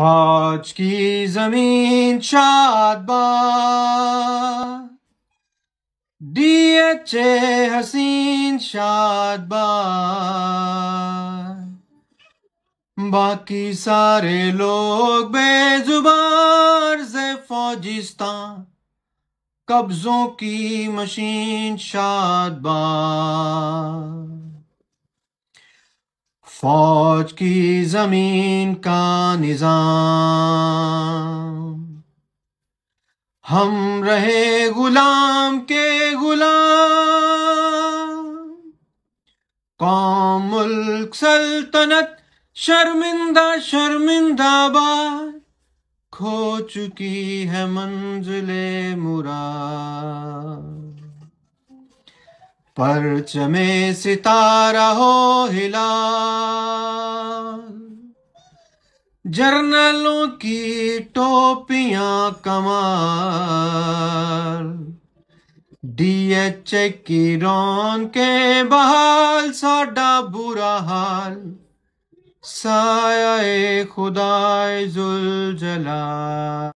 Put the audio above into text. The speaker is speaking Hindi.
आज की जमीन शाद डीएचए हसीन शाद बाकी सारे लोग बेजुबार से फौजिस्तान कब्जों की मशीन शाद फौज की जमीन का निजाम हम रहे गुलाम के गुलाम कौम मुल्क सल्तनत शर्मिंदा शर्मिंदा बार खो चुकी है मंजिले मुराद परचमे सितारा हो हिला जर्नलों की टोपियां कमाल डीएचए की रौन के बहाल साडा बुरा हाल साया खुदाए जुल जला